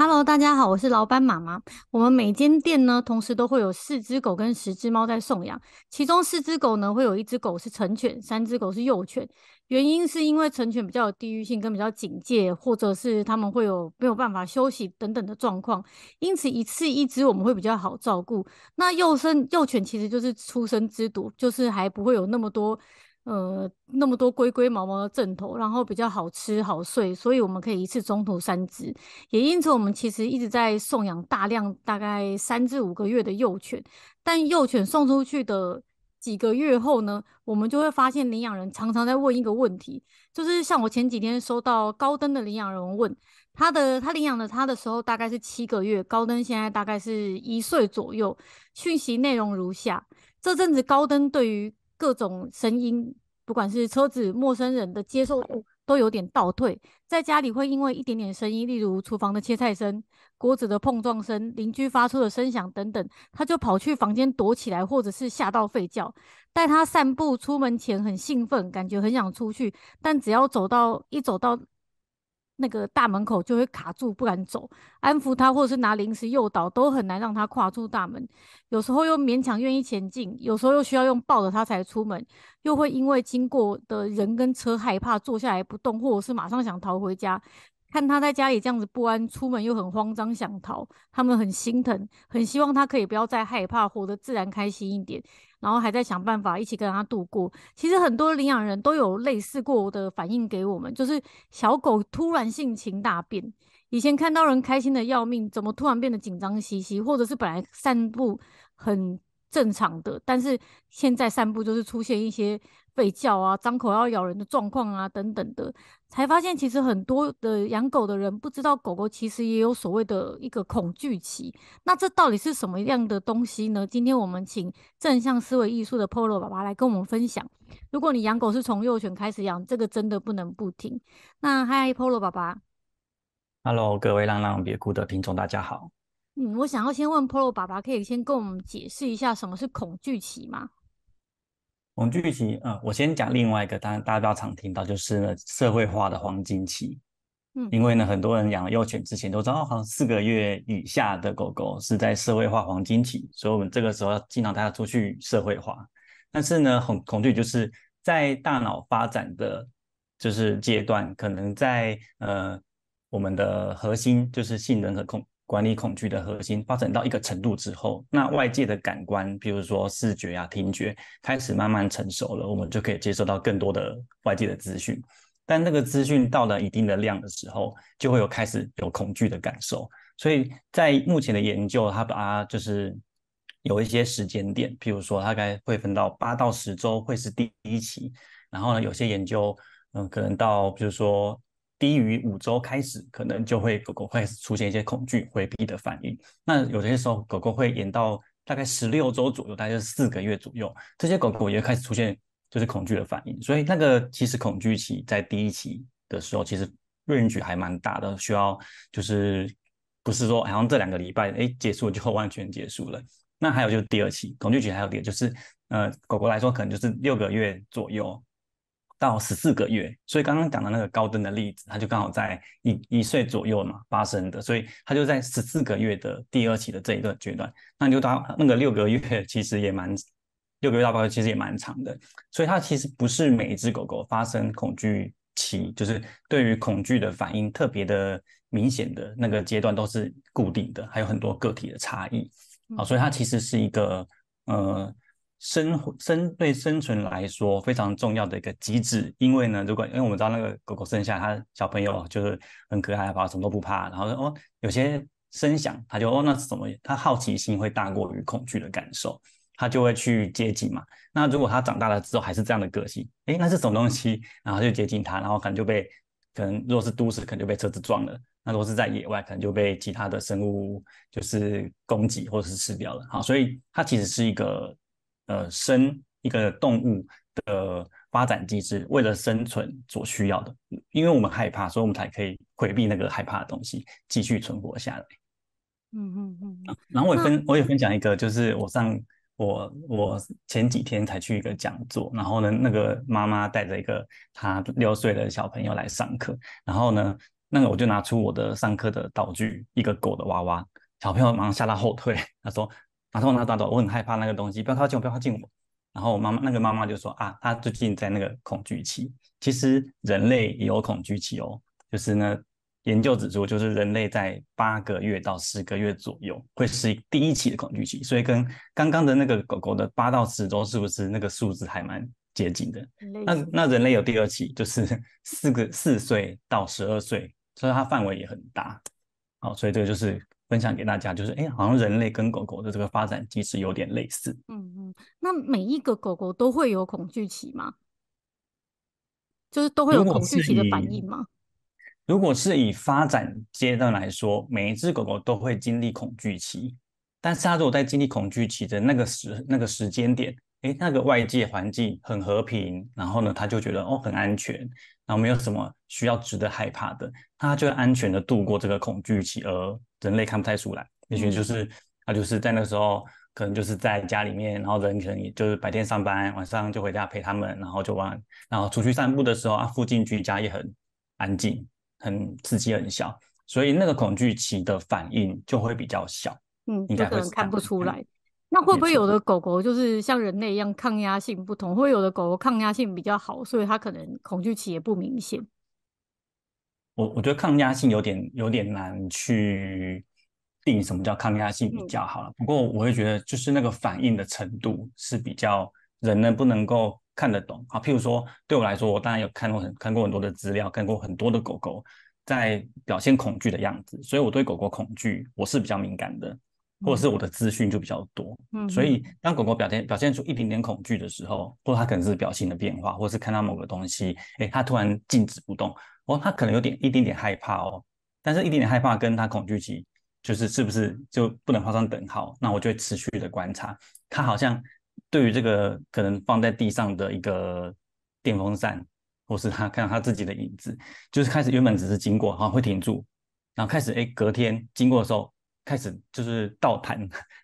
Hello，大家好，我是老板妈妈。我们每间店呢，同时都会有四只狗跟十只猫在送养。其中四只狗呢，会有一只狗是成犬，三只狗是幼犬。原因是因为成犬比较有地域性跟比较警戒，或者是它们会有没有办法休息等等的状况，因此一次一只我们会比较好照顾。那幼生幼犬其实就是出生之犊，就是还不会有那么多。呃，那么多龟龟毛毛的枕头，然后比较好吃好睡，所以我们可以一次中途三只。也因此，我们其实一直在送养大量，大概三至五个月的幼犬。但幼犬送出去的几个月后呢，我们就会发现领养人常常在问一个问题，就是像我前几天收到高登的领养人问他的，他领养的他的时候大概是七个月，高登现在大概是一岁左右。讯息内容如下：这阵子高登对于各种声音，不管是车子、陌生人的接受度都有点倒退。在家里会因为一点点声音，例如厨房的切菜声、锅子的碰撞声、邻居发出的声响等等，他就跑去房间躲起来，或者是吓到吠叫。带他散步，出门前很兴奋，感觉很想出去，但只要走到一走到。那个大门口就会卡住，不敢走。安抚他，或者是拿零食诱导，都很难让他跨出大门。有时候又勉强愿意前进，有时候又需要用抱着他才出门。又会因为经过的人跟车害怕，坐下来不动，或者是马上想逃回家。看他在家里这样子不安，出门又很慌张想逃，他们很心疼，很希望他可以不要再害怕，活得自然开心一点。然后还在想办法一起跟他度过。其实很多领养人都有类似过的反应给我们，就是小狗突然性情大变，以前看到人开心的要命，怎么突然变得紧张兮兮，或者是本来散步很正常的，但是现在散步就是出现一些吠叫啊、张口要咬人的状况啊等等的。才发现，其实很多的养狗的人不知道，狗狗其实也有所谓的一个恐惧期。那这到底是什么样的东西呢？今天我们请正向思维艺术的 Polo 爸爸来跟我们分享。如果你养狗是从幼犬开始养，这个真的不能不听。那嗨 p o l o 爸爸，Hello，各位浪浪别哭的听众，大家好。嗯，我想要先问 Polo 爸爸，可以先跟我们解释一下什么是恐惧期吗？恐惧期，啊，我先讲另外一个，当然大家要常听到就是呢社会化的黄金期，嗯，因为呢很多人养了幼犬之前都知道，好像四个月以下的狗狗是在社会化黄金期，所以我们这个时候要经常带它出去社会化。但是呢恐恐惧就是在大脑发展的就是阶段，可能在呃我们的核心就是性能和控管理恐惧的核心发展到一个程度之后，那外界的感官，比如说视觉啊、听觉，开始慢慢成熟了，我们就可以接受到更多的外界的资讯。但那个资讯到了一定的量的时候，就会有开始有恐惧的感受。所以在目前的研究，它把它就是有一些时间点，譬如说大概会分到八到十周会是第一期，然后呢，有些研究嗯，可能到比如说。低于五周开始，可能就会狗狗会出现一些恐惧回避的反应。那有些时候狗狗会延到大概十六周左右，大概是四个月左右，这些狗狗也开始出现就是恐惧的反应。所以那个其实恐惧期在第一期的时候，其实容忍还蛮大的，需要就是不是说好像这两个礼拜哎结束就完全结束了。那还有就是第二期恐惧期，还有点就是呃狗狗来说可能就是六个月左右。到十四个月，所以刚刚讲的那个高登的例子，它就刚好在一一岁左右嘛发生的，所以它就在十四个月的第二期的这个阶段。那就到那个六个月其实也蛮，六个月到八个月其实也蛮长的，所以它其实不是每一只狗狗发生恐惧期，就是对于恐惧的反应特别的明显的那个阶段都是固定的，还有很多个体的差异啊，所以它其实是一个呃。生生对生存来说非常重要的一个机制，因为呢，如果因为我们知道那个狗狗生下它小朋友就是很可爱，不怕什么都不怕，然后哦有些声响它就哦那是什么？它好奇心会大过于恐惧的感受，它就会去接近嘛。那如果它长大了之后还是这样的个性，诶，那是什么东西？然后就接近它，然后可能就被可能如果是都市可能就被车子撞了，那如果是在野外可能就被其他的生物就是攻击或者是吃掉了。好，所以它其实是一个。呃，生一个动物的发展机制，为了生存所需要的，因为我们害怕，所以我们才可以回避那个害怕的东西，继续存活下来。嗯嗯嗯。然后我分我也分享一个，就是我上我我前几天才去一个讲座，然后呢，那个妈妈带着一个她六岁的小朋友来上课，然后呢，那个我就拿出我的上课的道具，一个狗的娃娃，小朋友马上吓到后退，他说。马上往那大走，我很害怕那个东西，不要靠近我，不要靠近我。然后我妈妈，那个妈妈就说啊，她最近在那个恐惧期。其实人类也有恐惧期哦，就是呢，研究指出，就是人类在八个月到十个月左右会是第一期的恐惧期，所以跟刚刚的那个狗狗的八到十周是不是那个数字还蛮接近的？那那人类有第二期，就是 四个四岁到十二岁，所以它范围也很大。好，所以这个就是。分享给大家，就是哎，好像人类跟狗狗的这个发展机制有点类似。嗯嗯，那每一个狗狗都会有恐惧期吗？就是都会有恐惧期的反应吗？如果是以发展阶段来说，每一只狗狗都会经历恐惧期，但是它如果在经历恐惧期的那个时那个时间点，诶，那个外界环境很和平，然后呢，它就觉得哦很安全，然后没有什么需要值得害怕的，它就安全的度过这个恐惧期而。人类看不太出来，也许就是他就是在那时候，可能就是在家里面，然后人可能也就是白天上班，晚上就回家陪他们，然后就玩，然后出去散步的时候啊，附近居家也很安静，很刺激很小，所以那个恐惧期的反应就会比较小，嗯，应该看不出来。那会不会有的狗狗就是像人类一样抗压性不同，会有的狗狗抗压性比较好，所以它可能恐惧期也不明显。我我觉得抗压性有点有点难去定什么叫抗压性比较好了。不过我会觉得就是那个反应的程度是比较人能不能够看得懂啊。譬如说对我来说，我当然有看过很看过很多的资料，看过很多的狗狗在表现恐惧的样子，所以我对狗狗恐惧我是比较敏感的，或者是我的资讯就比较多。嗯，所以当狗狗表现表现出一点点恐惧的时候，或者它可能是表情的变化，或者是看到某个东西，哎，它突然静止不动。哦，他可能有点一丁点害怕哦，但是一丁点害怕跟他恐惧期就是是不是就不能画上等号？那我就会持续的观察他，好像对于这个可能放在地上的一个电风扇，或是他看到他自己的影子，就是开始原本只是经过，好像会停住，然后开始哎隔天经过的时候开始就是倒弹，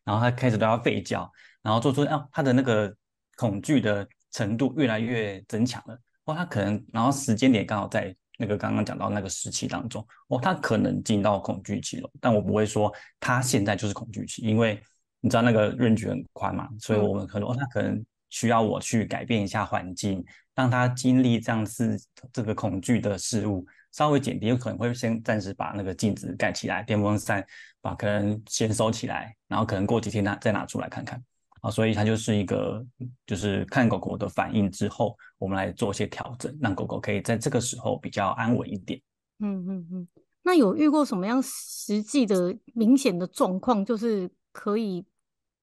然后他开始都要吠叫，然后做出啊他的那个恐惧的程度越来越增强了。哇，他可能然后时间点刚好在。那个刚刚讲到那个时期当中，哦，他可能进到恐惧期了，但我不会说他现在就是恐惧期，因为你知道那个认知很宽嘛，所以我们可能哦，他可能需要我去改变一下环境，让他经历这样子这个恐惧的事物，稍微减低，有可能会先暂时把那个镜子盖起来，电风扇把可能先收起来，然后可能过几天拿再拿出来看看。啊，所以它就是一个，就是看狗狗的反应之后，我们来做一些调整，让狗狗可以在这个时候比较安稳一点。嗯嗯嗯。那有遇过什么样实际的明显的状况，就是可以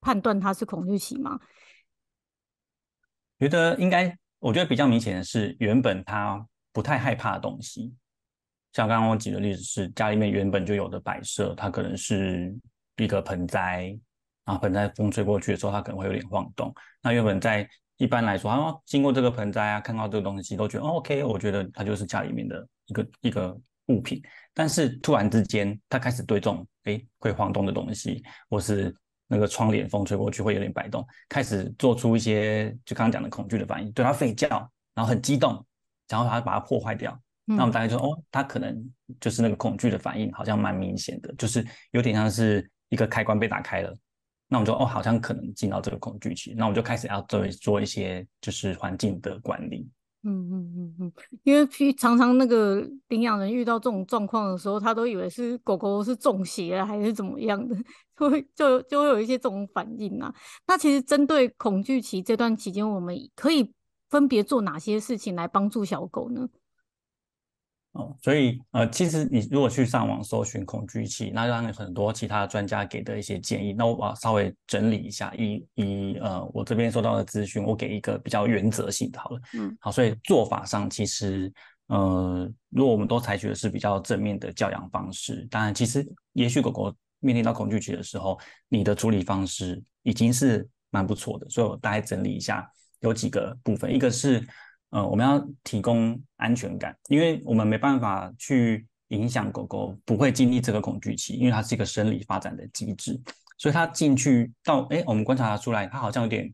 判断它是恐惧期吗？觉得应该，我觉得比较明显的是，原本它不太害怕的东西，像刚刚我举的例子是家里面原本就有的摆设，它可能是一个盆栽。啊，盆栽风吹过去的时候，它可能会有点晃动。那原本在一般来说，它经过这个盆栽啊，看到这个东西都觉得 OK。我觉得它就是家里面的一个一个物品。但是突然之间，它开始对这种哎会晃动的东西，或是那个窗帘风吹过去会有点摆动，开始做出一些就刚刚讲的恐惧的反应，对它吠叫，然后很激动，然后它把它破坏掉。那我们大概说哦，它可能就是那个恐惧的反应，好像蛮明显的，就是有点像是一个开关被打开了。那我们就哦，好像可能进到这个恐惧期，那我们就开始要做做一些就是环境的管理。嗯嗯嗯嗯，因为常常那个领养人遇到这种状况的时候，他都以为是狗狗是中邪了还是怎么样的，会就就会有一些这种反应啊。那其实针对恐惧期这段期间，我们可以分别做哪些事情来帮助小狗呢？哦，所以呃，其实你如果去上网搜寻恐惧期，那当然很多其他专家给的一些建议。那我把稍微整理一下，以以呃我这边收到的资讯，我给一个比较原则性的，好了，嗯，好，所以做法上其实呃，如果我们都采取的是比较正面的教养方式，当然其实也许狗狗面临到恐惧期的时候，你的处理方式已经是蛮不错的。所以我大概整理一下，有几个部分，一个是。呃，我们要提供安全感，因为我们没办法去影响狗狗不会经历这个恐惧期，因为它是一个生理发展的机制，所以它进去到，哎，我们观察它出来，它好像有点，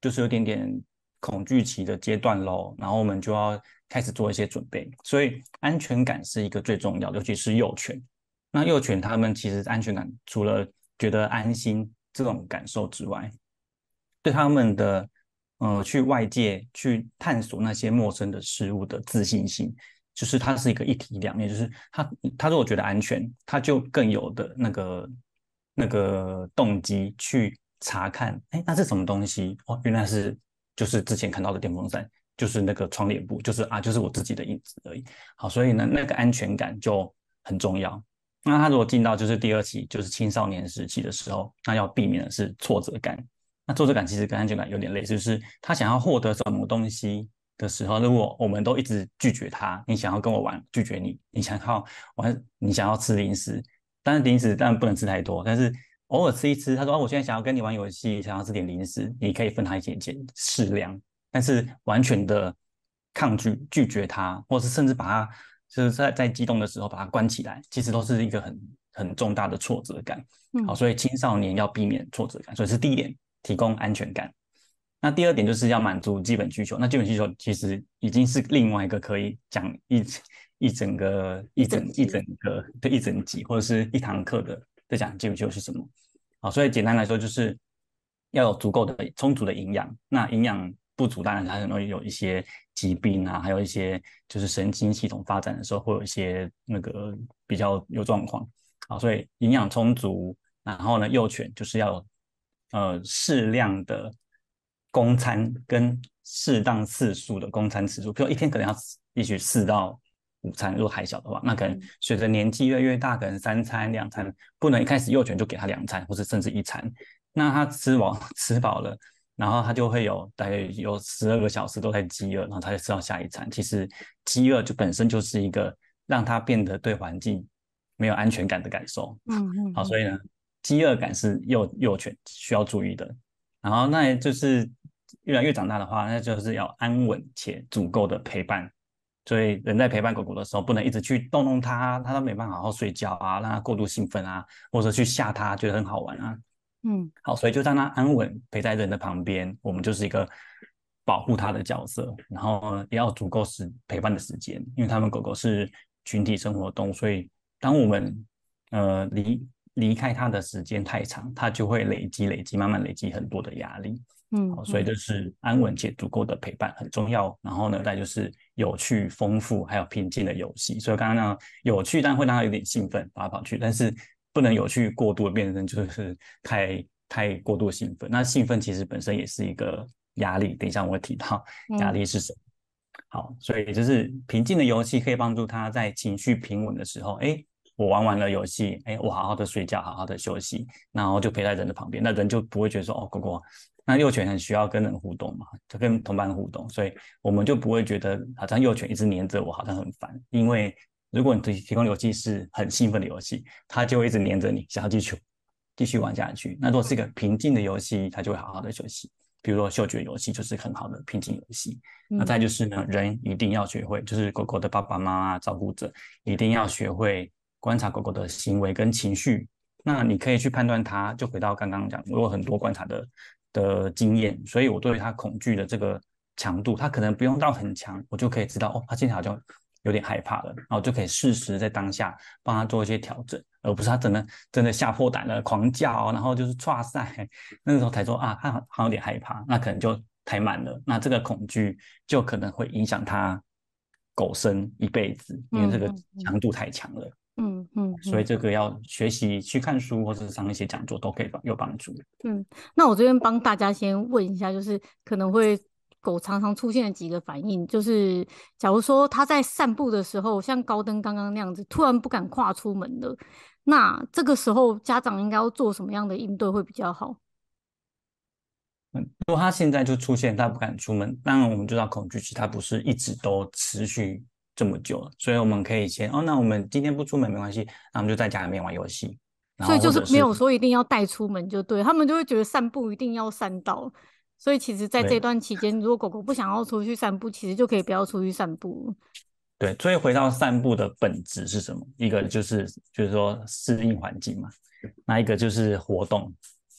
就是有点点恐惧期的阶段喽，然后我们就要开始做一些准备，所以安全感是一个最重要尤其是幼犬，那幼犬它们其实安全感除了觉得安心这种感受之外，对他们的。呃去外界去探索那些陌生的事物的自信心，就是它是一个一体两面。就是他，他如果觉得安全，他就更有的那个那个动机去查看，哎，那是什么东西？哦，原来是就是之前看到的电风扇，就是那个窗帘布，就是啊，就是我自己的影子而已。好，所以呢，那个安全感就很重要。那他如果进到就是第二期，就是青少年时期的时候，那要避免的是挫折感。那挫折感其实跟安全感有点类似，就是？他想要获得什么东西的时候，如果我们都一直拒绝他，你想要跟我玩，拒绝你；你想要玩，你想要吃零食，当然零食当然不能吃太多，但是偶尔吃一吃。他说：“哦，我现在想要跟你玩游戏，想要吃点零食，你可以分他一点一点适量。”但是完全的抗拒拒绝他，或是甚至把他就是在在激动的时候把他关起来，其实都是一个很很重大的挫折感。好，所以青少年要避免挫折感，所以是第一点。提供安全感。那第二点就是要满足基本需求。那基本需求其实已经是另外一个可以讲一一整个一整一整个的一整集或者是一堂课的在讲基本需求是什么。好，所以简单来说就是要有足够的充足的营养。那营养不足，当然它很容易有一些疾病啊，还有一些就是神经系统发展的时候会有一些那个比较有状况。好，所以营养充足，然后呢，幼犬就是要。呃，适量的供餐跟适当次数的供餐次数，比如一天可能要一局四到五餐。如果还小的话，那可能随着年纪越来越大，可能三餐两餐不能一开始幼犬就给他两餐，或是甚至一餐。那他吃饱 吃饱了，然后他就会有大概有十二个小时都在饥饿，然后他就吃到下一餐。其实饥饿就本身就是一个让他变得对环境没有安全感的感受。嗯嗯，好，所以呢。饥饿感是幼幼犬需要注意的，然后那就是越来越长大的话，那就是要安稳且足够的陪伴。所以人在陪伴狗狗的时候，不能一直去动动它，它都没办法好好睡觉啊，让它过度兴奋啊，或者去吓它，觉得很好玩啊。嗯，好，所以就让它安稳陪在人的旁边，我们就是一个保护它的角色，然后也要足够时陪伴的时间，因为它们狗狗是群体生活动物，所以当我们呃离离开他的时间太长，他就会累积累积，慢慢累积很多的压力。嗯，所以就是安稳且足够的陪伴很重要。然后呢，再就是有趣、丰富还有平静的游戏。所以刚刚那有趣，但会让他有点兴奋，跑来跑去，但是不能有趣过度的变成就是太太过度兴奋。那兴奋其实本身也是一个压力。等一下我会提到压力是什么。好，所以就是平静的游戏可以帮助他在情绪平稳的时候，哎。我玩完了游戏，哎，我好好的睡觉，好好的休息，然后就陪在人的旁边，那人就不会觉得说哦，狗狗，那幼犬很需要跟人互动嘛，就跟同伴互动，所以我们就不会觉得好像幼犬一直黏着我，好像很烦。因为如果你提提供游戏是很兴奋的游戏，它就会一直黏着你，想要继续继续玩下去。那如果是一个平静的游戏，它就会好好的休息。比如说嗅觉游戏就是很好的平静游戏。那再就是呢，人一定要学会，就是狗狗的爸爸妈妈、照顾者一定要学会。观察狗狗的行为跟情绪，那你可以去判断它。就回到刚刚讲，我有很多观察的的经验，所以我对于它恐惧的这个强度，它可能不用到很强，我就可以知道哦，它现在好像有点害怕了，然后就可以适时在当下帮它做一些调整，而不是它真的真的吓破胆了，狂叫，然后就是抓赛，那个时候才说啊，它好像有点害怕，那可能就太慢了，那这个恐惧就可能会影响它狗生一辈子，因为这个强度太强了。嗯嗯，所以这个要学习去看书或者上一些讲座都可以有帮助。嗯，那我这边帮大家先问一下，就是可能会狗常常出现的几个反应，就是假如说它在散步的时候，像高登刚刚那样子，突然不敢跨出门了，那这个时候家长应该要做什么样的应对会比较好？嗯，如果它现在就出现它不敢出门，当然我们知道恐惧期它不是一直都持续。这么久了，所以我们可以先哦。那我们今天不出门没关系，那我们就在家里面玩游戏。所以就是没有说一定要带出门，就对他们就会觉得散步一定要散到。所以其实，在这段期间，如果狗狗不想要出去散步，其实就可以不要出去散步。对，所以回到散步的本质是什么？一个就是就是说适应环境嘛，那一个就是活动。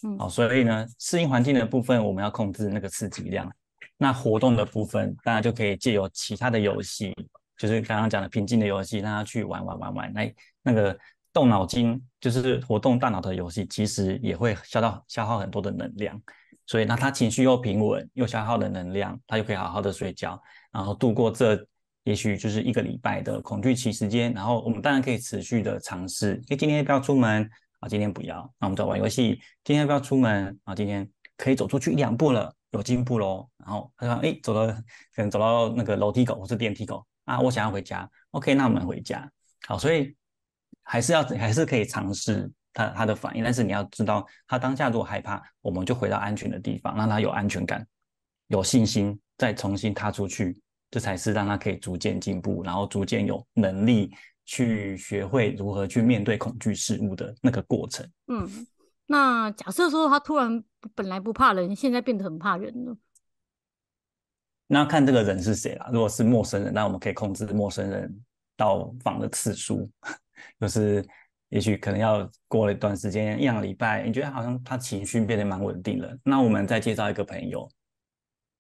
嗯，好，所以呢，适应环境的部分我们要控制那个刺激量，那活动的部分大家就可以借由其他的游戏。就是刚刚讲的平静的游戏，让他去玩玩玩玩。那那个动脑筋，就是活动大脑的游戏，其实也会消耗消耗很多的能量。所以，那他情绪又平稳，又消耗了能量，他又可以好好的睡觉，然后度过这也许就是一个礼拜的恐惧期时间。然后我们当然可以持续的尝试，因为今天要不要出门啊？今天不要。那我们再玩游戏。今天要不要出门啊？今天可以走出去一两步了，有进步喽。然后他说，哎，走到可能走到那个楼梯口或是电梯口。啊，我想要回家。OK，那我们回家。好，所以还是要还是可以尝试他他的反应，但是你要知道，他当下如果害怕，我们就回到安全的地方，让他有安全感、有信心，再重新踏出去，这才是让他可以逐渐进步，然后逐渐有能力去学会如何去面对恐惧事物的那个过程。嗯，那假设说他突然本来不怕人，现在变得很怕人了。那看这个人是谁啦。如果是陌生人，那我们可以控制陌生人到访的次数，就是也许可能要过了一段时间，一两礼拜，你觉得好像他情绪变得蛮稳定了。那我们再介绍一个朋友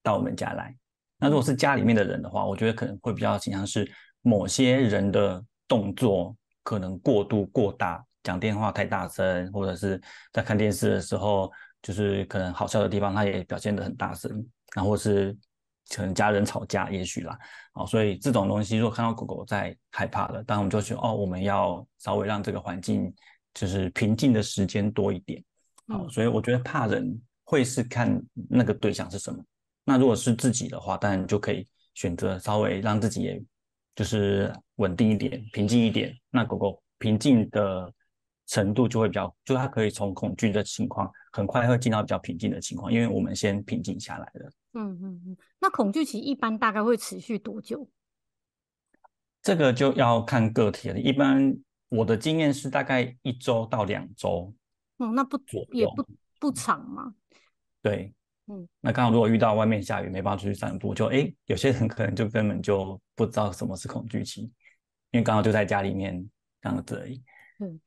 到我们家来。那如果是家里面的人的话，我觉得可能会比较倾向是某些人的动作可能过度过大，讲电话太大声，或者是在看电视的时候，就是可能好笑的地方，他也表现得很大声，然后是。可能家人吵架，也许啦，好，所以这种东西，如果看到狗狗在害怕了，当然我们就去哦，我们要稍微让这个环境就是平静的时间多一点，好，所以我觉得怕人会是看那个对象是什么，那如果是自己的话，当然就可以选择稍微让自己也就是稳定一点、平静一点，那狗狗平静的程度就会比较，就它可以从恐惧的情况。很快会进到比较平静的情况，因为我们先平静下来了。嗯嗯嗯。那恐惧期一般大概会持续多久？这个就要看个体了。一般我的经验是大概一周到两周。哦，那不也不不长嘛。对，嗯。那刚好如果遇到外面下雨没办法出去散步，就哎，有些人可能就根本就不知道什么是恐惧期，因为刚好就在家里面这样子而已。嗯。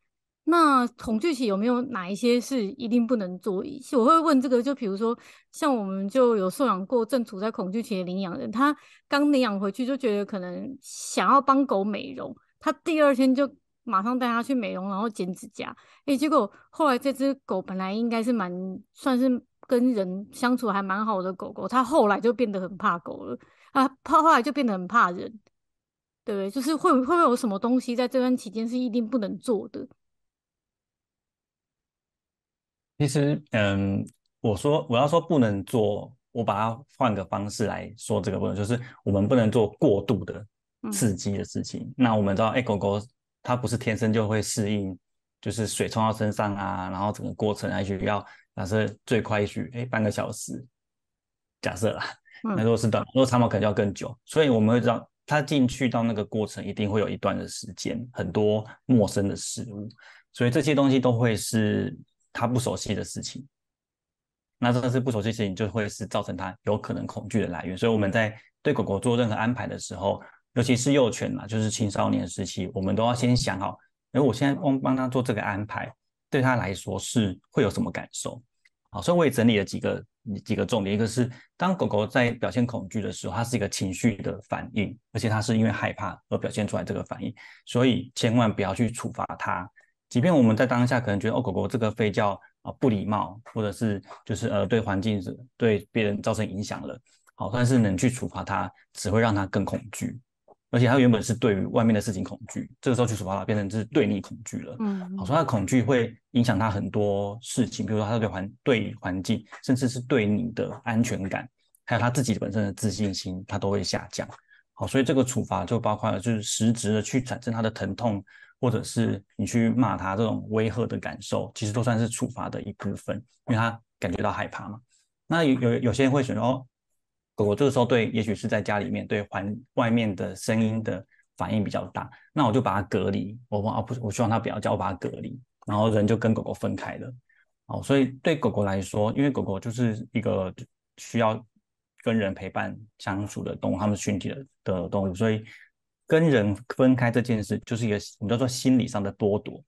那恐惧期有没有哪一些是一定不能做？我会问这个，就比如说，像我们就有收养过正处在恐惧期的领养人，他刚领养回去就觉得可能想要帮狗美容，他第二天就马上带他去美容，然后剪指甲，哎，结果后来这只狗本来应该是蛮算是跟人相处还蛮好的狗狗，它后来就变得很怕狗了啊，怕后来就变得很怕人，对对？就是会会不会有什么东西在这段期间是一定不能做的？其实，嗯，我说我要说不能做，我把它换个方式来说，这个不能就是我们不能做过度的刺激的事情。那我们知道，哎，狗狗它不是天生就会适应，就是水冲到身上啊，然后整个过程还需要，假设最快也许哎，半个小时，假设啦，那如果是短，如果长毛可能就要更久，所以我们会知道，它进去到那个过程一定会有一段的时间，很多陌生的事物，所以这些东西都会是。他不熟悉的事情，那真的是不熟悉事情，就会是造成他有可能恐惧的来源。所以我们在对狗狗做任何安排的时候，尤其是幼犬嘛，就是青少年时期，我们都要先想好，哎，我现在帮帮他做这个安排，对他来说是会有什么感受？好，所以我也整理了几个几个重点，一个是当狗狗在表现恐惧的时候，它是一个情绪的反应，而且它是因为害怕而表现出来这个反应，所以千万不要去处罚它。即便我们在当下可能觉得哦，狗狗这个吠叫啊不礼貌，或者是就是呃对环境对别人造成影响了，好，但是能去处罚它，只会让它更恐惧，而且它原本是对于外面的事情恐惧，这个时候去处罚它，变成就是对你恐惧了。嗯，好，所以它恐惧会影响它很多事情，比如说它对环对环境，甚至是对你的安全感，还有它自己本身的自信心，它都会下降。好，所以这个处罚就包括了就是实质的去产生它的疼痛。或者是你去骂他，这种威吓的感受，其实都算是处罚的一部分，因为他感觉到害怕嘛。那有有有些人会选择哦，狗狗这个时候对，也许是在家里面对环外面的声音的反应比较大，那我就把它隔离。我啊不是，我希望它不要叫，我把它隔离，然后人就跟狗狗分开了。哦，所以对狗狗来说，因为狗狗就是一个需要跟人陪伴相处的动物，它们群体的的动物，所以。跟人分开这件事，就是一个我们叫做心理上的剥夺，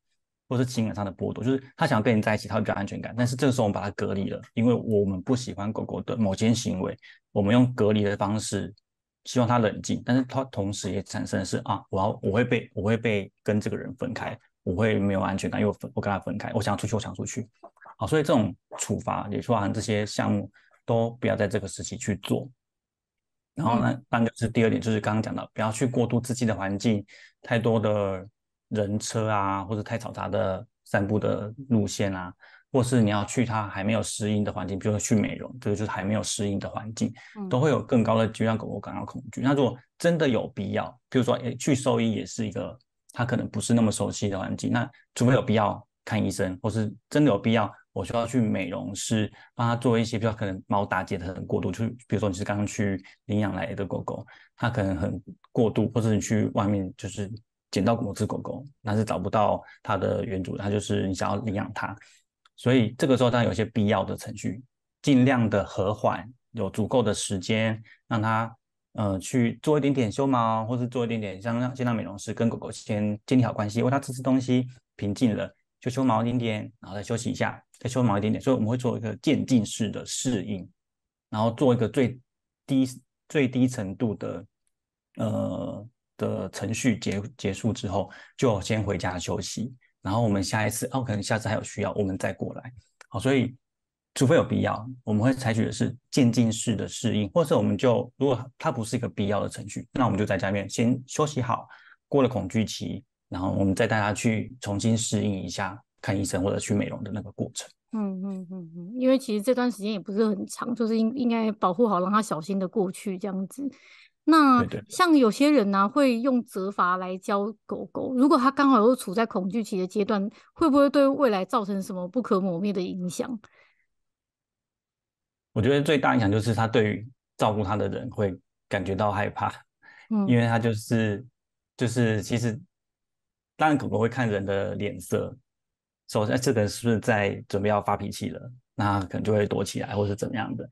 或是情感上的剥夺。就是他想要跟你在一起，他会比较安全感。但是这个时候我们把它隔离了，因为我们不喜欢狗狗的某件行为，我们用隔离的方式希望它冷静。但是它同时也产生的是啊，我要我会被我会被跟这个人分开，我会没有安全感，因为我分我跟他分开，我想出去我想出去。好，所以这种处罚也说含这些项目，都不要在这个时期去做。然后呢，那就是第二点，就是刚刚讲的，不要去过度刺激的环境，太多的人车啊，或者太嘈杂的散步的路线啊，或是你要去它还没有适应的环境，比如说去美容，这个就是还没有适应的环境，都会有更高的，就让狗狗感到恐惧。那如果真的有必要，比如说诶去兽医也是一个它可能不是那么熟悉的环境，那除非有必要看医生，或是真的有必要。我需要去美容师帮他做一些，比较可能猫打结的很过度，就是比如说你是刚刚去领养来的狗狗，它可能很过度，或者你去外面就是捡到某只狗狗，那是找不到它的原主，它就是你想要领养它，所以这个时候它有些必要的程序，尽量的和缓，有足够的时间让它，呃，去做一点点修毛，或是做一点点，像让先让美容师跟狗狗先建立好关系，因为它吃吃东西平静了。修修毛一点点，然后再休息一下，再修毛一点点。所以我们会做一个渐进式的适应，然后做一个最低最低程度的呃的程序结结束之后，就先回家休息。然后我们下一次，哦，可能下次还有需要，我们再过来。好，所以除非有必要，我们会采取的是渐进式的适应，或是我们就如果它不是一个必要的程序，那我们就在家里面先休息好，过了恐惧期。然后我们再带他去重新适应一下看医生或者去美容的那个过程。嗯嗯嗯嗯，因为其实这段时间也不是很长，就是应应该保护好，让他小心的过去这样子。那像有些人呢会用责罚来教狗狗，如果他刚好又处在恐惧期的阶段，会不会对未来造成什么不可磨灭的影响？我觉得最大影响就是他对于照顾他的人会感觉到害怕，嗯，因为他就是就是其实。当然，狗狗会看人的脸色，首先这个人是不是在准备要发脾气了？那可能就会躲起来，或是怎么样的。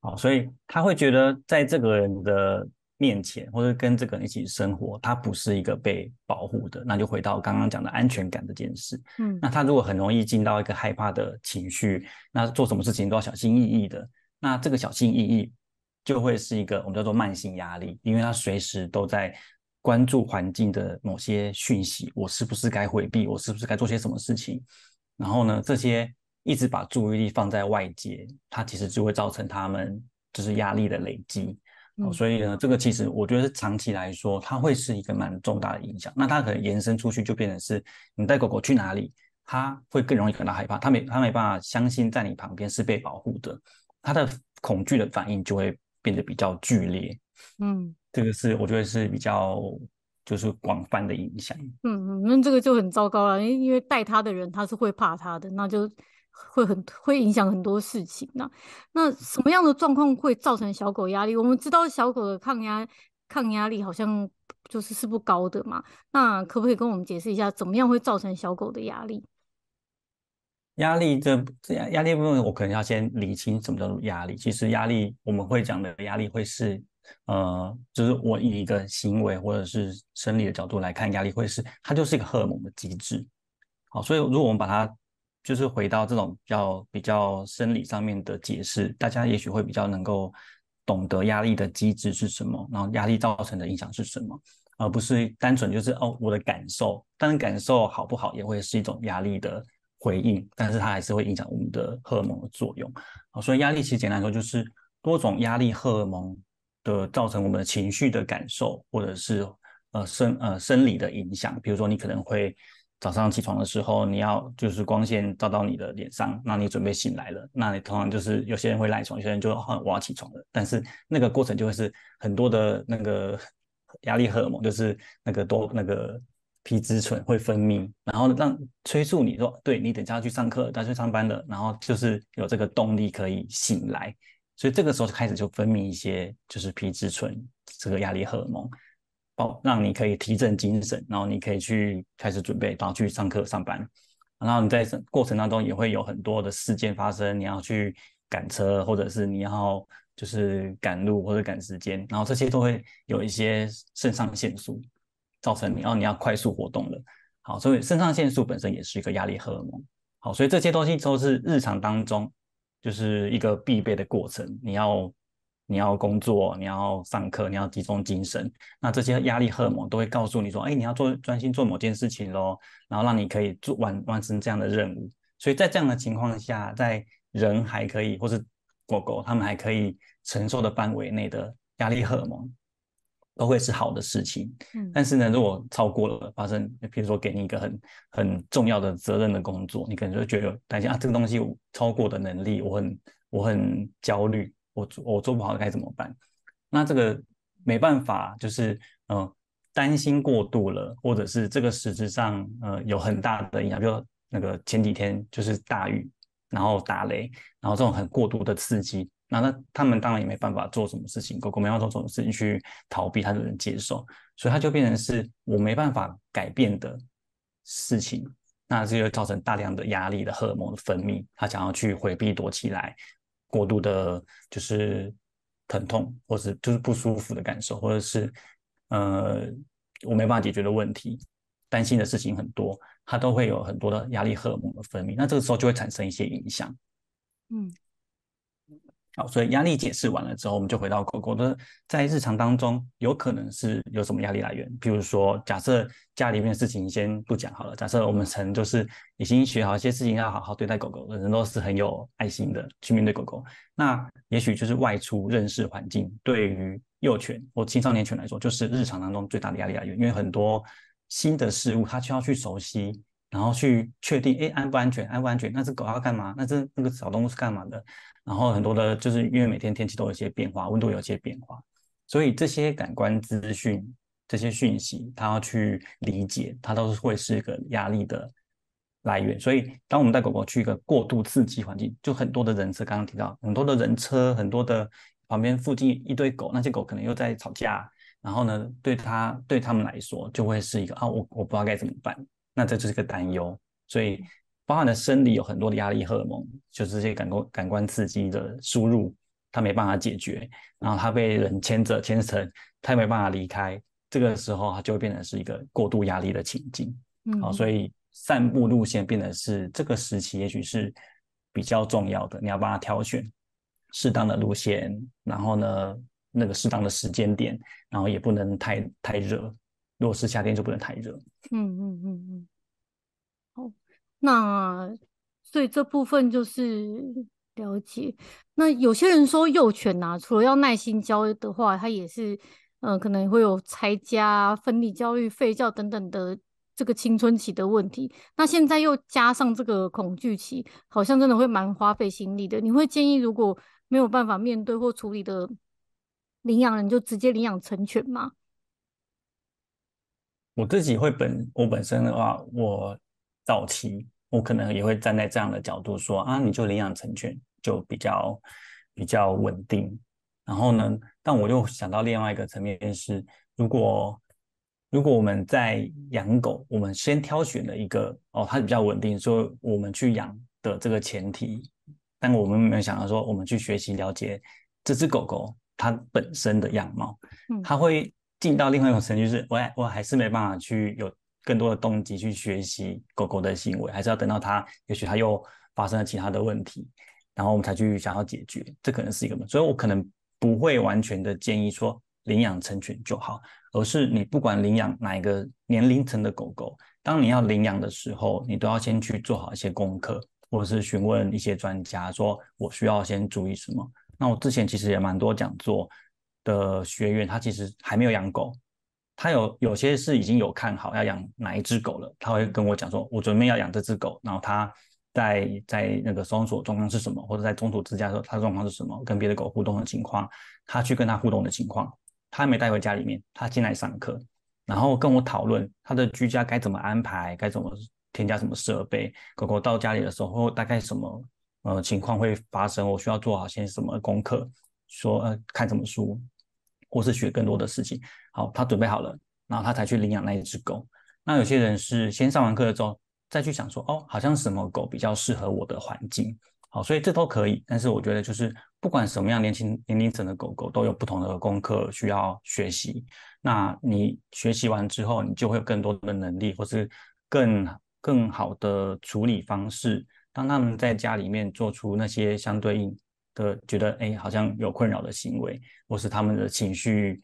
好，所以他会觉得，在这个人的面前，或者跟这个人一起生活，他不是一个被保护的。那就回到刚刚讲的安全感这件事。嗯，那他如果很容易进到一个害怕的情绪，那做什么事情都要小心翼翼的。那这个小心翼翼就会是一个我们叫做慢性压力，因为他随时都在。关注环境的某些讯息，我是不是该回避？我是不是该做些什么事情？然后呢，这些一直把注意力放在外界，它其实就会造成他们就是压力的累积。所以呢，这个其实我觉得是长期来说，它会是一个蛮重大的影响。那它可能延伸出去，就变成是你带狗狗去哪里，它会更容易感到害怕。它没它没办法相信在你旁边是被保护的，它的恐惧的反应就会变得比较剧烈。嗯，这个是我觉得是比较就是广泛的影响。嗯，那这个就很糟糕了，因为带它的人他是会怕它的，那就会很会影响很多事情。那那什么样的状况会造成小狗压力？我们知道小狗的抗压抗压力好像就是是不高的嘛。那可不可以跟我们解释一下，怎么样会造成小狗的压力？压力这这压力部分，我可能要先理清什么叫做压力。其实压力我们会讲的压力会是。呃，就是我以一个行为或者是生理的角度来看，压力会是它就是一个荷尔蒙的机制。好，所以如果我们把它就是回到这种比较比较生理上面的解释，大家也许会比较能够懂得压力的机制是什么，然后压力造成的影响是什么，而不是单纯就是哦我的感受，当然感受好不好也会是一种压力的回应，但是它还是会影响我们的荷尔蒙的作用。好，所以压力其实简单来说就是多种压力荷尔蒙。的造成我们的情绪的感受，或者是呃生呃生理的影响。比如说，你可能会早上起床的时候，你要就是光线照到你的脸上，那你准备醒来了。那你通常就是有些人会赖床，有些人就很我要起床了。但是那个过程就会是很多的那个压力荷尔蒙，就是那个多那个皮质醇会分泌，然后让催促你说，对你等下要去上课，要去上班的，然后就是有这个动力可以醒来。所以这个时候就开始就分泌一些就是皮质醇这个压力荷尔蒙，包让你可以提振精神，然后你可以去开始准备，然后去上课上班，然后你在过程当中也会有很多的事件发生，你要去赶车或者是你要就是赶路或者赶时间，然后这些都会有一些肾上腺素造成你要你要快速活动了。好，所以肾上腺素本身也是一个压力荷尔蒙。好，所以这些东西都是日常当中。就是一个必备的过程，你要你要工作，你要上课，你要集中精神，那这些压力荷尔蒙都会告诉你说，哎，你要做专心做某件事情咯，然后让你可以做完完成这样的任务。所以在这样的情况下，在人还可以，或是狗狗他们还可以承受的范围内的压力荷尔蒙。都会是好的事情，嗯，但是呢，如果超过了发生，比如说给你一个很很重要的责任的工作，你可能就觉得担心啊，这个东西有超过的能力，我很我很焦虑，我我做不好该怎么办？那这个没办法，就是呃担心过度了，或者是这个实质上呃有很大的影响，如那个前几天就是大雨，然后打雷，然后这种很过度的刺激。那那他们当然也没办法做什么事情，狗狗没办法做什么事情去逃避，它就能接受，所以它就变成是我没办法改变的事情，那这就造成大量的压力的荷尔蒙的分泌，它想要去回避躲起来，过度的就是疼痛，或是就是不舒服的感受，或者是呃我没办法解决的问题，担心的事情很多，它都会有很多的压力荷尔蒙的分泌，那这个时候就会产生一些影响，嗯。所以压力解释完了之后，我们就回到狗狗的在日常当中，有可能是有什么压力来源。比如说，假设家里面的事情先不讲好了，假设我们曾就是已经学好一些事情，要好好对待狗狗，人都是很有爱心的去面对狗狗。那也许就是外出认识环境，对于幼犬或青少年犬来说，就是日常当中最大的压力来源，因为很多新的事物它需要去熟悉。然后去确定，哎，安不安全？安不安全？那只狗要干嘛？那只那个小动物是干嘛的？然后很多的，就是因为每天天气都有些变化，温度有些变化，所以这些感官资讯、这些讯息，它要去理解，它都是会是一个压力的来源。所以，当我们带狗狗去一个过度刺激环境，就很多的人车，刚刚提到很多的人车，很多的旁边附近一堆狗，那些狗可能又在吵架，然后呢，对它对他们来说，就会是一个啊，我我不知道该怎么办。那这就是个担忧，所以包含的生理有很多的压力荷尔蒙，就是这些感官感官刺激的输入，他没办法解决，然后他被人牵着牵扯，他没办法离开，这个时候他就会变成是一个过度压力的情境，好，所以散步路线变得是这个时期也许是比较重要的，你要帮他挑选适当的路线，然后呢，那个适当的时间点，然后也不能太太热。如果是夏天，就不能太热。嗯嗯嗯嗯。好，那所以这部分就是了解。那有些人说，幼犬呐，除了要耐心教的话，它也是，呃，可能会有拆家、分离教育、吠叫等等的这个青春期的问题。那现在又加上这个恐惧期，好像真的会蛮花费心力的。你会建议，如果没有办法面对或处理的，领养人就直接领养成犬吗？我自己会本我本身的话，我早期我可能也会站在这样的角度说啊，你就领养成犬就比较比较稳定。然后呢，但我又想到另外一个层面是，如果如果我们在养狗，我们先挑选了一个哦，它比较稳定，说我们去养的这个前提，但我们没有想到说我们去学习了解这只狗狗它本身的样貌，它会。进到另外一种程序是，喂，我还是没办法去有更多的动机去学习狗狗的行为，还是要等到它，也许它又发生了其他的问题，然后我们才去想要解决。这可能是一个，所以我可能不会完全的建议说领养成犬就好，而是你不管领养哪一个年龄层的狗狗，当你要领养的时候，你都要先去做好一些功课，或者是询问一些专家，说我需要先注意什么。那我之前其实也蛮多讲座。的学员，他其实还没有养狗，他有有些是已经有看好要养哪一只狗了，他会跟我讲说，我准备要养这只狗，然后他在在那个收容所状况是什么，或者在中途之家的时候，它的状况是什么，跟别的狗互动的情况，他去跟他互动的情况，他没带回家里面，他进来上课，然后跟我讨论他的居家该怎么安排，该怎么添加什么设备，狗狗到家里的时候大概什么呃情况会发生，我需要做好些什么功课。说呃看什么书，或是学更多的事情。好，他准备好了，然后他才去领养那一只狗。那有些人是先上完课之后再去想说，哦，好像什么狗比较适合我的环境。好，所以这都可以。但是我觉得就是不管什么样年轻年龄层的狗狗，都有不同的功课需要学习。那你学习完之后，你就会有更多的能力，或是更更好的处理方式，当他们在家里面做出那些相对应。的觉得哎，好像有困扰的行为，或是他们的情绪，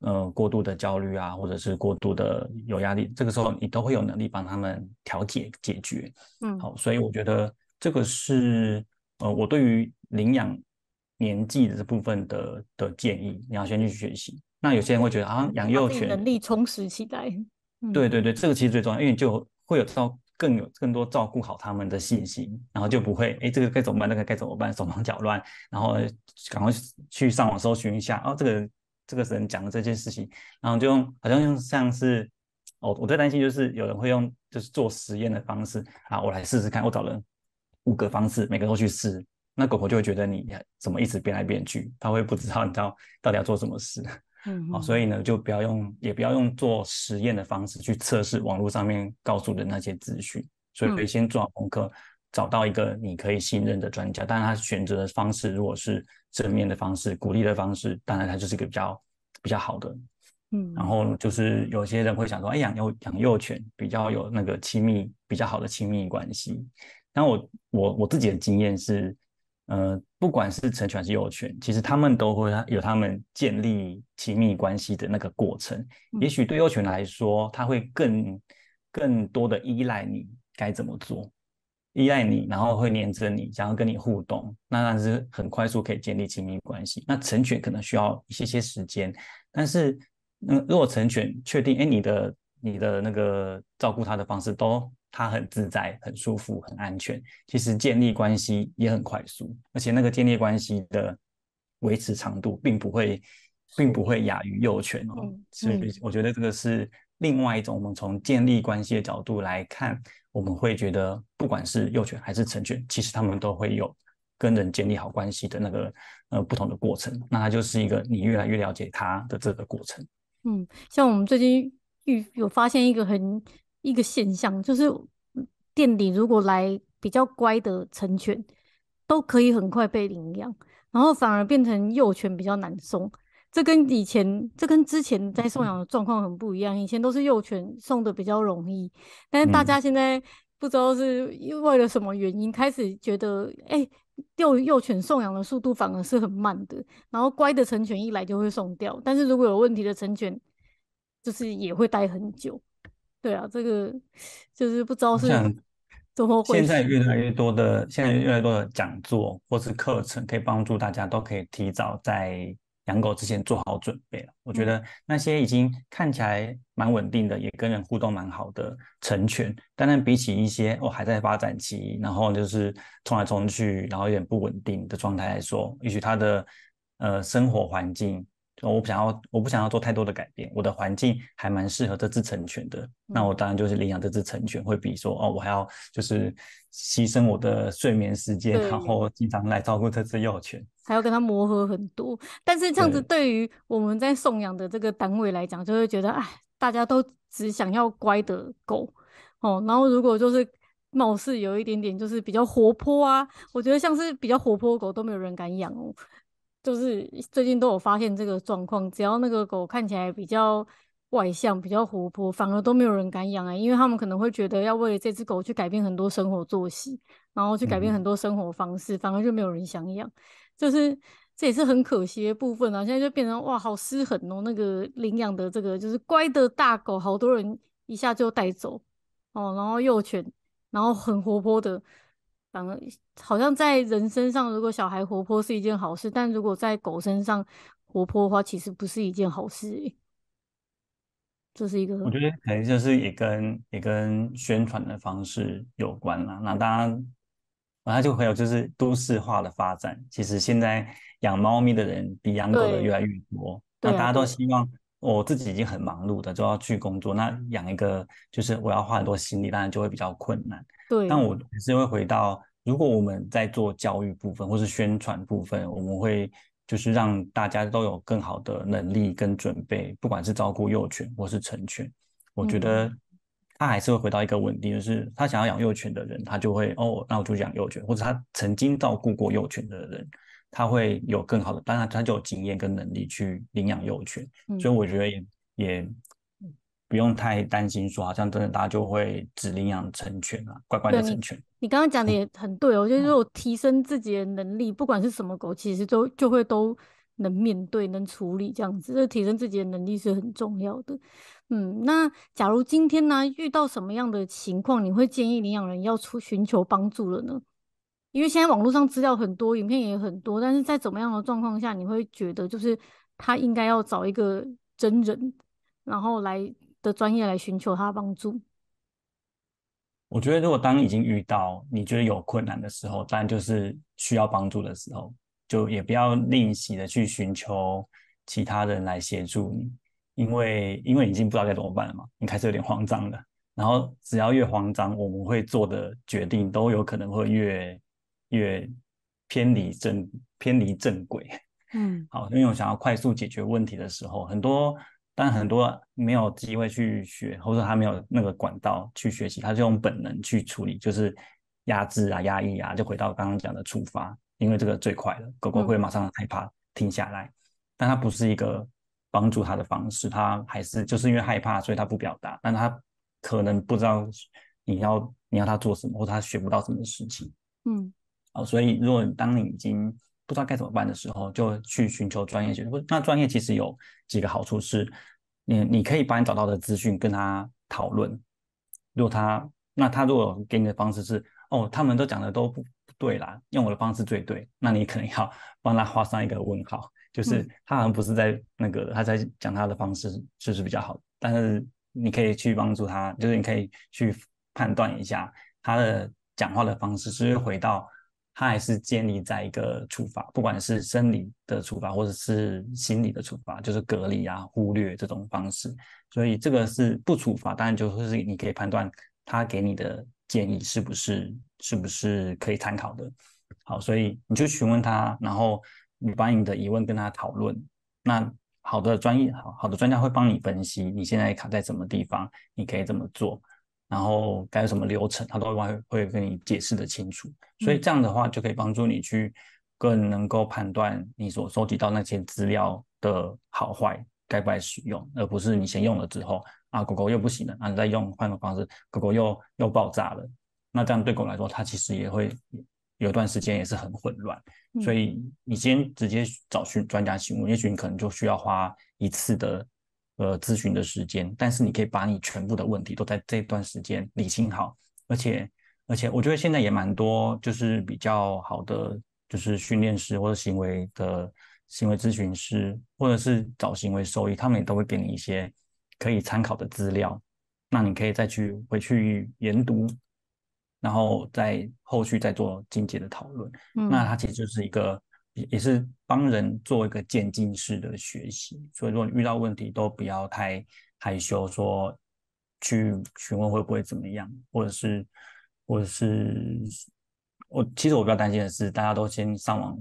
呃，过度的焦虑啊，或者是过度的有压力，这个时候你都会有能力帮他们调解解决。嗯，好，所以我觉得这个是呃，我对于领养年纪的这部分的的建议，你要先去学习。那有些人会觉得啊，养幼犬能力充实起来。对对对，这个其实最重要，因为就会有到更有更多照顾好他们的信心，然后就不会哎，这个该怎么办？那个该怎么办？手忙脚乱，然后赶快去上网搜寻一下，哦，这个这个人讲的这件事情，然后就用好像用像是，哦，我最担心就是有人会用就是做实验的方式啊，我来试试看，我找了五个方式，每个都去试，那狗狗就会觉得你怎么一直变来变去，它会不知道你到到底要做什么事。嗯，哦，所以呢，就不要用，也不要用做实验的方式去测试网络上面告诉的那些资讯，所以可以先做好功课，找到一个你可以信任的专家。当然，他选择的方式如果是正面的方式、鼓励的方式，当然他就是个比较比较好的。嗯，然后就是有些人会想说，哎，养幼养幼犬比较有那个亲密，比较好的亲密关系。那我我我自己的经验是。嗯，不管是成犬还是幼犬，其实他们都会有他们建立亲密关系的那个过程。也许对幼犬来说，他会更更多的依赖你，该怎么做，依赖你，然后会黏着你，想要跟你互动，那但是很快速可以建立亲密关系。那成犬可能需要一些些时间，但是，嗯，如果成犬确定，哎，你的。你的那个照顾它的方式都，它很自在、很舒服、很安全。其实建立关系也很快速，而且那个建立关系的维持长度并不会并不会亚于幼犬。嗯，所以我觉得这个是另外一种我们从建立关系的角度来看，我们会觉得不管是幼犬还是成犬，其实他们都会有跟人建立好关系的那个呃不同的过程。那它就是一个你越来越了解它的这个过程。嗯，像我们最近。有有发现一个很一个现象，就是店里如果来比较乖的成犬，都可以很快被领养，然后反而变成幼犬比较难送。这跟以前，这跟之前在送养的状况很不一样。以前都是幼犬送的比较容易，但是大家现在不知道是因为了什么原因，开始觉得哎幼幼犬送养的速度反而是很慢的，然后乖的成犬一来就会送掉，但是如果有问题的成犬。就是也会待很久，对啊，这个就是不知道是 怎么回事。现在越来越多的，现在越来越多的讲座或是课程可以帮助大家，都可以提早在养狗之前做好准备了。我觉得那些已经看起来蛮稳定的，也跟人互动蛮好的成犬，当然比起一些我还在发展期，然后就是冲来冲去，然后有点不稳定的状态来说，也许它的呃生活环境。我不想要，我不想要做太多的改变。我的环境还蛮适合这只成犬的，那我当然就是领养这只成犬，会比说哦，我还要就是牺牲我的睡眠时间，然后经常来照顾这只幼犬，还要跟它磨合很多。但是这样子对于我们在送养的这个单位来讲，就会觉得哎，大家都只想要乖的狗哦，然后如果就是貌似有一点点就是比较活泼啊，我觉得像是比较活泼狗都没有人敢养哦。就是最近都有发现这个状况，只要那个狗看起来比较外向、比较活泼，反而都没有人敢养啊，因为他们可能会觉得要为这只狗去改变很多生活作息，然后去改变很多生活方式，反而就没有人想养。就是这也是很可惜的部分啊，现在就变成哇，好失衡哦。那个领养的这个就是乖的大狗，好多人一下就带走哦，然后幼犬，然后很活泼的。反正好像在人身上，如果小孩活泼是一件好事，但如果在狗身上活泼的话，其实不是一件好事。这是一个，我觉得可能就是也跟也跟宣传的方式有关啦。那大家，然后就会有就是都市化的发展，其实现在养猫咪的人比养狗的越来越多。那大家都希望，我自己已经很忙碌的就要去工作，那养一个就是我要花很多心力，当然就会比较困难。对，但我还是会回到。如果我们在做教育部分，或是宣传部分，我们会就是让大家都有更好的能力跟准备，不管是照顾幼犬或是成犬，我觉得他还是会回到一个稳定，就是他想要养幼犬的人，他就会哦，那我就养幼犬；或者他曾经照顾过幼犬的人，他会有更好的，当然他就有经验跟能力去领养幼犬。所以我觉得也也不用太担心，说好像真的大家就会只领养成犬啊，乖乖的成犬。你刚刚讲的也很对，我觉得如果提升自己的能力，不管是什么狗，其实都就会都能面对、能处理这样子。就提升自己的能力是很重要的。嗯，那假如今天呢遇到什么样的情况，你会建议领养人要出寻求帮助了呢？因为现在网络上资料很多，影片也很多，但是在怎么样的状况下，你会觉得就是他应该要找一个真人，然后来的专业来寻求他的帮助。我觉得，如果当已经遇到你觉得有困难的时候，然就是需要帮助的时候，就也不要吝惜的去寻求其他人来协助你，因为因为已经不知道该怎么办了，嘛，你开始有点慌张了。然后只要越慌张，我们会做的决定都有可能会越越偏离正偏离正轨。嗯，好，因为想要快速解决问题的时候，很多。但很多没有机会去学，或者他没有那个管道去学习，他就用本能去处理，就是压制啊、压抑啊，就回到刚刚讲的触发，因为这个最快了，狗狗会马上害怕停下来，但它不是一个帮助它的方式，它还是就是因为害怕，所以它不表达，但它可能不知道你要你要它做什么，或它学不到什么事情，嗯，好，所以如果当你已经不知道该怎么办的时候，就去寻求专业协助。那专业其实有几个好处是，你你可以把你找到的资讯跟他讨论。如果他，那他如果给你的方式是，哦，他们都讲的都不不对啦，用我的方式最对，那你可能要 帮他画上一个问号，就是他好像不是在那个，他在讲他的方式就是比较好？但是你可以去帮助他，就是你可以去判断一下他的讲话的方式，不是回到。他还是建立在一个处罚，不管是生理的处罚，或者是心理的处罚，就是隔离啊、忽略这种方式。所以这个是不处罚，当然就是你可以判断他给你的建议是不是是不是可以参考的。好，所以你就询问他，然后你把你的疑问跟他讨论。那好的专业好好的专家会帮你分析你现在卡在什么地方，你可以怎么做。然后该什么流程，他都会会跟你解释的清楚，所以这样的话就可以帮助你去更能够判断你所收集到那些资料的好坏该不该使用，而不是你先用了之后啊狗狗又不行了啊你再用，换个方式狗狗又又爆炸了，那这样对狗来说它其实也会有段时间也是很混乱，所以你先直接找寻专家询问，也许你可能就需要花一次的。呃，咨询的时间，但是你可以把你全部的问题都在这段时间理清好，而且而且，我觉得现在也蛮多，就是比较好的，就是训练师或者行为的行为咨询师，或者是找行为收益，他们也都会给你一些可以参考的资料，那你可以再去回去研读，然后再后续再做进阶的讨论。那它其实就是一个。也是帮人做一个渐进式的学习，所以说你遇到问题都不要太害羞，说去询问会不会怎么样，或者是，或者是，我其实我比较担心的是，大家都先上网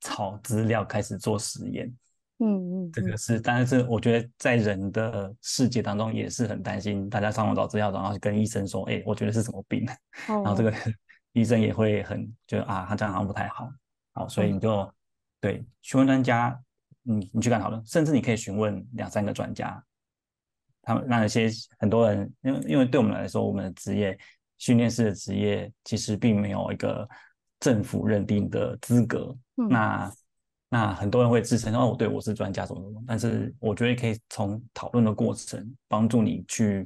找资料，开始做实验，嗯嗯，这个是，但是我觉得在人的世界当中也是很担心，大家上网找资料，然后跟医生说，哎，我觉得是什么病，然后这个 医生也会很觉得啊，他这样好像不太好，好，所以你就。对，询问专家，你你去看讨论，甚至你可以询问两三个专家，他们那些很多人，因为因为对我们来说，我们的职业训练师的职业其实并没有一个政府认定的资格，那那很多人会自称哦，我对我是专家什么什么，但是我觉得可以从讨论的过程帮助你去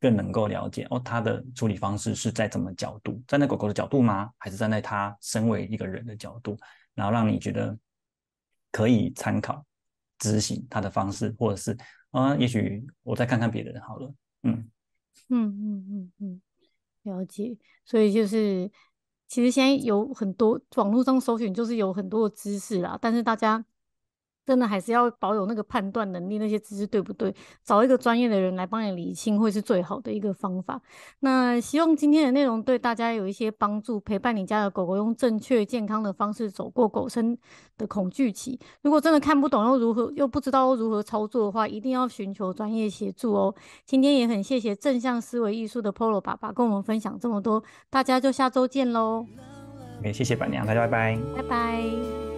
更能够了解哦，他的处理方式是在怎么角度，站在狗狗的角度吗，还是站在他身为一个人的角度？然后让你觉得可以参考执行他的方式，或者是啊，也许我再看看别人好了。嗯嗯嗯嗯嗯，了解。所以就是，其实现在有很多网络上搜寻，就是有很多的知识啦，但是大家。真的还是要保有那个判断能力，那些知识对不对？找一个专业的人来帮你理清，会是最好的一个方法。那希望今天的内容对大家有一些帮助，陪伴你家的狗狗用正确、健康的方式走过狗生的恐惧期。如果真的看不懂，又如何又不知道如何操作的话，一定要寻求专业协助哦。今天也很谢谢正向思维艺术的 Polo 爸爸跟我们分享这么多，大家就下周见喽。也谢谢板娘，大家拜拜，拜拜。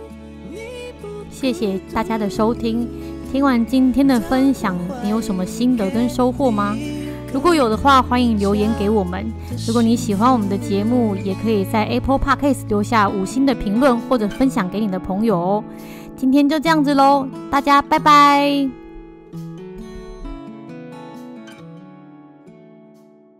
谢谢大家的收听。听完今天的分享，你有什么心得跟收获吗？如果有的话，欢迎留言给我们。如果你喜欢我们的节目，也可以在 Apple Podcast 留下五星的评论，或者分享给你的朋友哦。今天就这样子喽，大家拜拜。